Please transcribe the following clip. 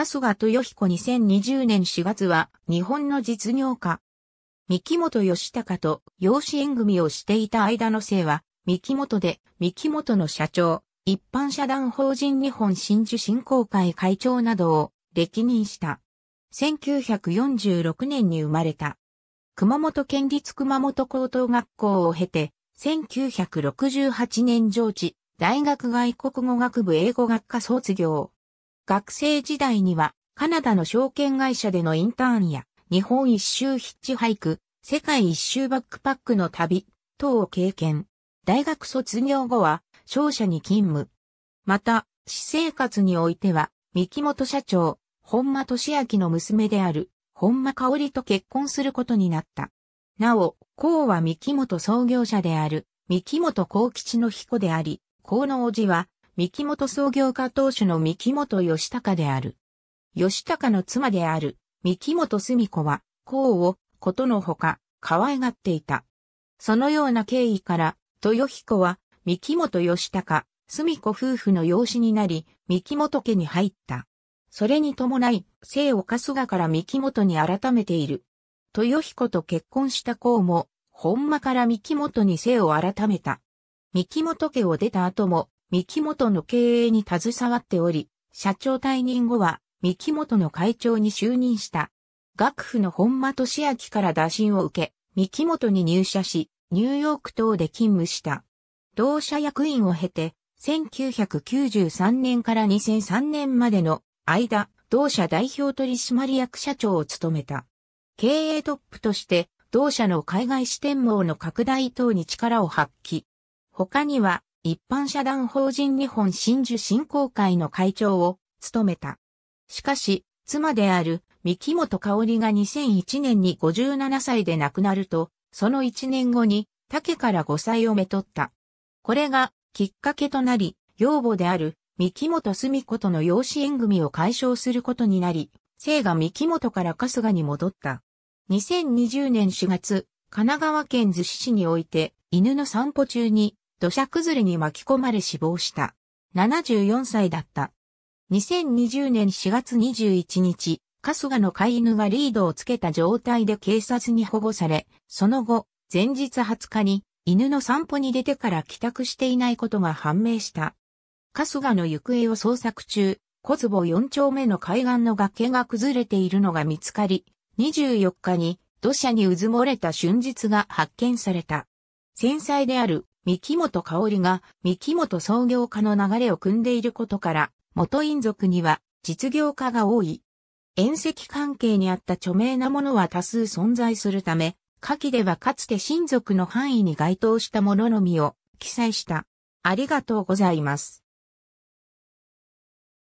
春日豊彦2020年4月は日本の実業家。三木本義隆と養子縁組をしていた間の姓は、三木本で、三木本の社長、一般社団法人日本真珠振興会会長などを歴任した。1946年に生まれた。熊本県立熊本高等学校を経て、1968年上智、大学外国語学部英語学科卒業。学生時代には、カナダの証券会社でのインターンや、日本一周ヒッチハイク、世界一周バックパックの旅、等を経験。大学卒業後は、商社に勤務。また、私生活においては、三木本社長、本間俊明の娘である、本間香織と結婚することになった。なお、孔は三木本創業者である、三木本幸吉の彦であり、孔の叔父は、三木本創業家当主の三木本義高である。義高の妻である三木本澄子は、公をことのほか、可愛がっていた。そのような経緯から、豊彦は、三木本義高、澄子夫婦の養子になり、三木本家に入った。それに伴い、姓を春日から三木本に改めている。豊彦と結婚した公も、本間から三木本に姓を改めた。三木本家を出た後も、三木本の経営に携わっており、社長退任後は三木本の会長に就任した。学府の本間俊明から打診を受け、三木本に入社し、ニューヨーク等で勤務した。同社役員を経て、1993年から2003年までの間、同社代表取締役社長を務めた。経営トップとして、同社の海外支店網の拡大等に力を発揮。他には、一般社団法人日本真珠振興会の会長を務めた。しかし、妻である三木本香織が2001年に57歳で亡くなると、その1年後に竹から5歳をめとった。これがきっかけとなり、養母である三木本澄子との養子縁組を解消することになり、生が三木本から春日に戻った。2020年4月、神奈川県逗子市において、犬の散歩中に土砂崩れに巻き込まれ死亡した。74歳だった。2020年4月21日、春日の飼い犬がリードをつけた状態で警察に保護され、その後、前日20日に犬の散歩に出てから帰宅していないことが判明した。春日の行方を捜索中、小坪4丁目の海岸の崖が崩れているのが見つかり、24日に土砂にうずもれた春日が発見された。繊細である三木本香織が三木本創業家の流れを組んでいることから、元院族には実業家が多い。縁石関係にあった著名なものは多数存在するため、下記ではかつて親族の範囲に該当したもののみを記載した。ありがとうございます。